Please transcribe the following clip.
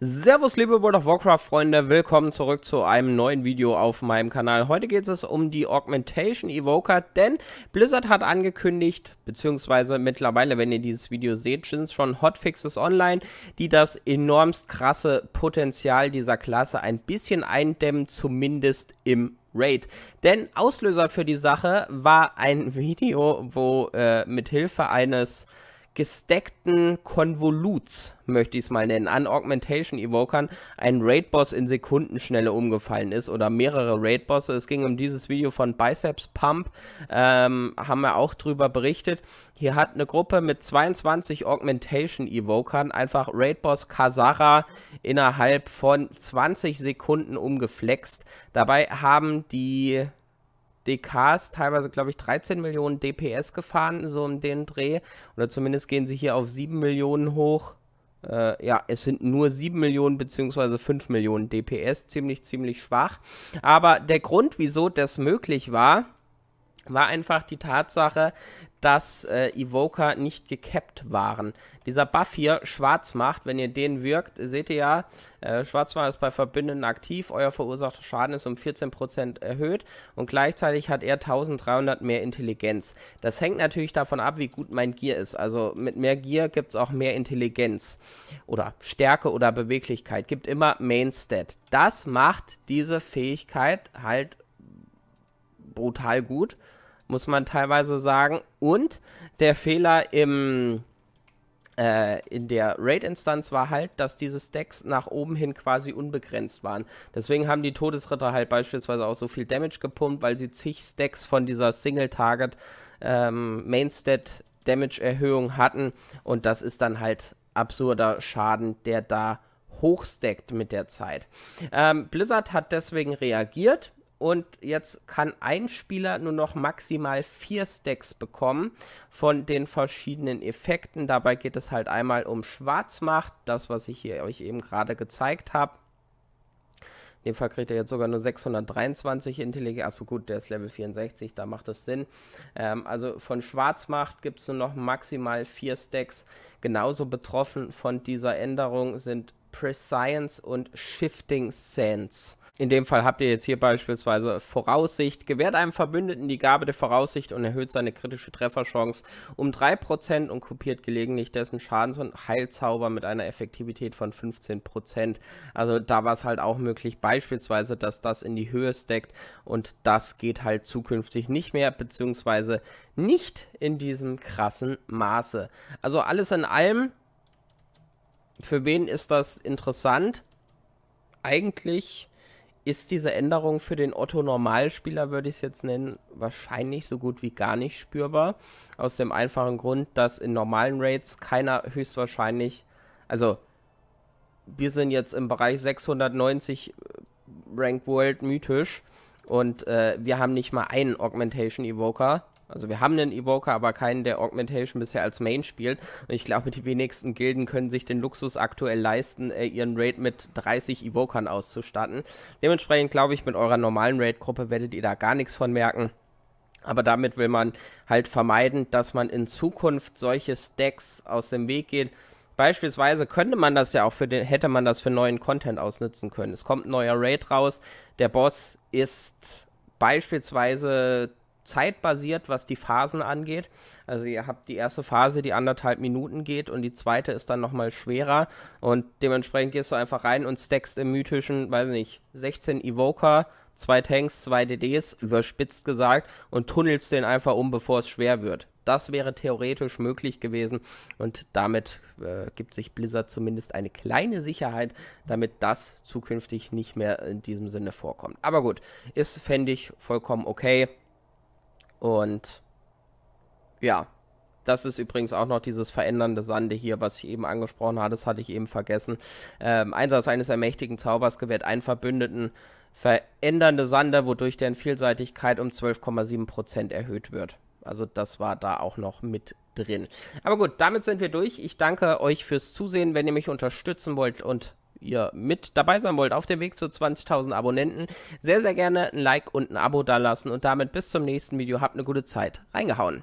Servus liebe World of Warcraft Freunde, willkommen zurück zu einem neuen Video auf meinem Kanal. Heute geht es um die Augmentation Evoker, denn Blizzard hat angekündigt, beziehungsweise mittlerweile, wenn ihr dieses Video seht, sind es schon Hotfixes online, die das enormst krasse Potenzial dieser Klasse ein bisschen eindämmen, zumindest im Raid. Denn Auslöser für die Sache war ein Video, wo äh, mit Hilfe eines gestackten Konvoluts, möchte ich es mal nennen, an Augmentation Evokern ein Raid-Boss in Sekundenschnelle umgefallen ist oder mehrere Raid-Bosse. Es ging um dieses Video von Biceps Pump, ähm, haben wir auch drüber berichtet. Hier hat eine Gruppe mit 22 Augmentation Evokern einfach Raid-Boss Kazara innerhalb von 20 Sekunden umgeflext. Dabei haben die DKs, teilweise glaube ich 13 Millionen DPS gefahren, so um den Dreh. Oder zumindest gehen sie hier auf 7 Millionen hoch. Äh, ja, es sind nur 7 Millionen bzw. 5 Millionen DPS, ziemlich, ziemlich schwach. Aber der Grund, wieso das möglich war, war einfach die Tatsache, dass äh, Evoker nicht gekappt waren. Dieser Buff hier, Schwarzmacht, wenn ihr den wirkt, seht ihr ja, äh, Schwarzmacht ist bei Verbündeten aktiv, euer verursachter Schaden ist um 14% erhöht und gleichzeitig hat er 1300 mehr Intelligenz. Das hängt natürlich davon ab, wie gut mein Gear ist. Also mit mehr Gear gibt es auch mehr Intelligenz oder Stärke oder Beweglichkeit. Gibt immer Mainstat. Das macht diese Fähigkeit halt brutal gut muss man teilweise sagen. Und der Fehler im äh, in der Raid-Instanz war halt, dass diese Stacks nach oben hin quasi unbegrenzt waren. Deswegen haben die Todesritter halt beispielsweise auch so viel Damage gepumpt, weil sie zig Stacks von dieser Single-Target ähm, mainstead Damage-Erhöhung hatten. Und das ist dann halt absurder Schaden, der da hochstackt mit der Zeit. Ähm, Blizzard hat deswegen reagiert und jetzt kann ein Spieler nur noch maximal vier Stacks bekommen von den verschiedenen Effekten. Dabei geht es halt einmal um Schwarzmacht, das was ich hier euch eben gerade gezeigt habe. In dem Fall kriegt er jetzt sogar nur 623 Intelligenz. Achso, gut, der ist Level 64, da macht das Sinn. Ähm, also von Schwarzmacht gibt es nur noch maximal vier Stacks. Genauso betroffen von dieser Änderung sind Prescience und Shifting Sense in dem Fall habt ihr jetzt hier beispielsweise Voraussicht, gewährt einem Verbündeten die Gabe der Voraussicht und erhöht seine kritische Trefferchance um 3% und kopiert gelegentlich dessen Schadens- und Heilzauber mit einer Effektivität von 15%. Also da war es halt auch möglich, beispielsweise, dass das in die Höhe stackt und das geht halt zukünftig nicht mehr, beziehungsweise nicht in diesem krassen Maße. Also alles in allem, für wen ist das interessant? Eigentlich ist diese Änderung für den Otto-Normalspieler, würde ich es jetzt nennen, wahrscheinlich so gut wie gar nicht spürbar. Aus dem einfachen Grund, dass in normalen Raids keiner höchstwahrscheinlich, also wir sind jetzt im Bereich 690 äh, Rank World mythisch und äh, wir haben nicht mal einen Augmentation Evoker also wir haben einen Evoker, aber keinen, der Augmentation bisher als Main spielt. Und ich glaube, die wenigsten Gilden können sich den Luxus aktuell leisten, äh, ihren Raid mit 30 Evokern auszustatten. Dementsprechend glaube ich, mit eurer normalen Raid-Gruppe werdet ihr da gar nichts von merken. Aber damit will man halt vermeiden, dass man in Zukunft solche Stacks aus dem Weg geht. Beispielsweise könnte man das ja auch für den, hätte man das für neuen Content ausnutzen können. Es kommt ein neuer Raid raus. Der Boss ist beispielsweise zeitbasiert, was die Phasen angeht. Also ihr habt die erste Phase, die anderthalb Minuten geht und die zweite ist dann nochmal schwerer und dementsprechend gehst du einfach rein und stackst im mythischen, weiß nicht, 16 Evoker, zwei Tanks, zwei DDs, überspitzt gesagt, und tunnelst den einfach um, bevor es schwer wird. Das wäre theoretisch möglich gewesen und damit äh, gibt sich Blizzard zumindest eine kleine Sicherheit, damit das zukünftig nicht mehr in diesem Sinne vorkommt. Aber gut, ist, fände ich, vollkommen okay. Und ja, das ist übrigens auch noch dieses verändernde Sande hier, was ich eben angesprochen habe. das hatte ich eben vergessen. Ähm, Einsatz eines ermächtigen Zaubers gewährt einen Verbündeten verändernde Sande, wodurch deren Vielseitigkeit um 12,7% erhöht wird. Also das war da auch noch mit drin. Aber gut, damit sind wir durch. Ich danke euch fürs Zusehen. Wenn ihr mich unterstützen wollt und ihr mit dabei sein wollt auf dem Weg zu 20.000 Abonnenten, sehr, sehr gerne ein Like und ein Abo dalassen und damit bis zum nächsten Video. Habt eine gute Zeit. Reingehauen.